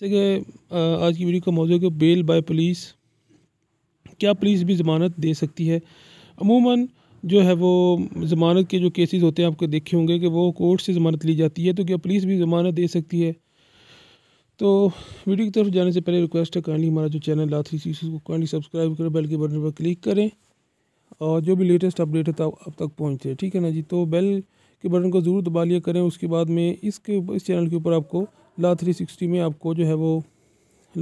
जैसे कि आज की वीडियो का मौजूद है बेल बाय पुलिस क्या पुलिस भी ज़मानत दे सकती है अमूमन जो है वो ज़मानत के जो केसेस होते हैं आपको देखे होंगे कि वो कोर्ट से ज़मानत ली जाती है तो क्या पुलिस भी ज़मानत दे सकती है तो वीडियो की तरफ जाने से पहले रिक्वेस्ट है काइंडली हमारा जो चैनल ला थ्री सिक्स को काइंडली सब्सक्राइब करें बेल के बटन पर क्लिक करें और जो भी लेटेस्ट अपडेट है तब अब तक पहुँचे ठीक है ना जी तो बेल के बटन को ज़रूर दबा लिया करें उसके बाद में इसके इस चैनल के ऊपर आपको लॉ थ्री सिक्सटी में आपको जो है वो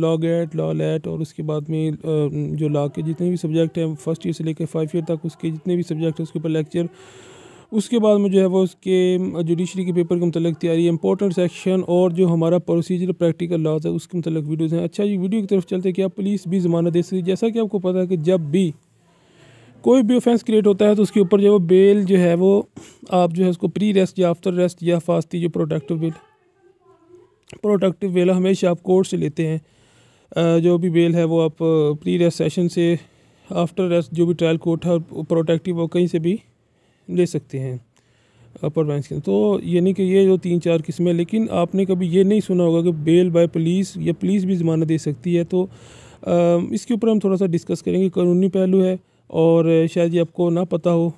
लॉ गेट लॉ लेट और उसके बाद में जो लॉ के जितने भी सब्जेक्ट हैं फर्स्ट ईयर से लेकर फाइव ईयर तक उसके जितने भी सब्जेक्ट हैं उसके ऊपर लेक्चर उसके बाद में जो है वो उसके जुडिशरी के पेपर के मतलब तैयारी इंपॉर्टेंट सेक्शन और जो हमारा प्रोसीजर प्रैक्टिकल लॉज है उसके मतलब वीडियोज़ हैं अच्छा ये वीडियो की तरफ चलते हैं कि आप पुलिस भी ज़मानत दे सकती जैसा कि आपको पता है कि जब भी कोई भी ऑफेंस क्रिएट होता है तो उसके ऊपर जो है वो बेल जो है वो आप जो है उसको प्री रेस्ट या आफ्टर रेस्ट या फास्ती जो प्रोटेक्टिव बिल प्रोडक्टिव बेल हमेशा आप कोर्ट से लेते हैं जो भी बेल है वो आप प्री रेस्ट सेशन से आफ्टर रेस्ट जो भी ट्रायल कोर्ट है प्रोटेक्टिव वो कहीं से भी ले सकते हैं अपर बेंच के तो यानी कि ये जो तीन चार किस्में लेकिन आपने कभी ये नहीं सुना होगा कि बेल बाय पुलिस या पुलिस भी ज़मानत दे सकती है तो इसके ऊपर हम थोड़ा सा डिस्कस करेंगे कानूनी पहलू है और शायद ये आपको ना पता हो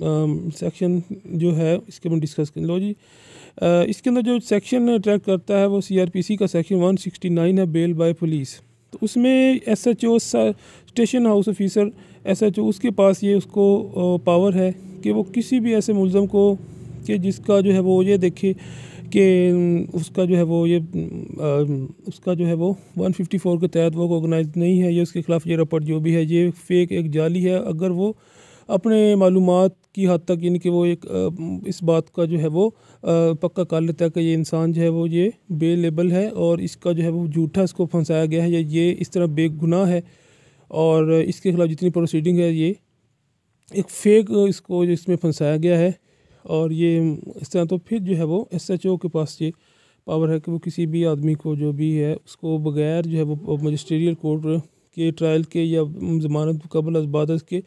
सेक्शन जो है इसके हम डिस्कस कर लो जी आ, इसके अंदर जो सेक्शन ट्रैक करता है वो सीआरपीसी का सेक्शन 169 है बेल बाय पुलिस तो उसमें S H O station house officer S H O उसके पास ये उसको पावर है कि वो किसी भी ऐसे मुलजम को कि जिसका जो है वो ये देखे कि उसका जो है वो ये आ, उसका जो है वो 154 के तहत वो ऑर्गेनाइज नहीं है ये उसके खिलाफ ये रपट जो भी है ये फेक एक जाली है अगर वो अपने मालूम की हद तक यानी कि वो एक इस बात का जो है वो पक्का कर लेता है कि ये इंसान जो है वो ये बेलेबल है और इसका जो है वो झूठा इसको फंसाया गया है या ये इस तरह बेगुनाह है और इसके खिलाफ जितनी प्रोसीडिंग है ये एक फेक इसको इसमें फंसाया गया है और ये इस तरह तो फिर जो है वो एस एच ओ के पास ये पावर है कि वो किसी भी आदमी को जो भी है उसको बगैर जो है वो मजिस्ट्रियल कोर्ट के ट्रायल के या जमानत कबल अजबाद के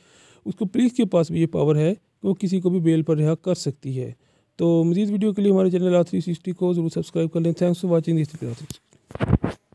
उसको पुलिस के पास भी ये पावर है वो किसी को भी बेल पर रिहा कर सकती है तो मजीद वीडियो के लिए हमारे चैनल आर थ्री सिक्सटी को जरूर सब्सक्राइब कर लें थैंक्स फॉर वॉचिंग दिस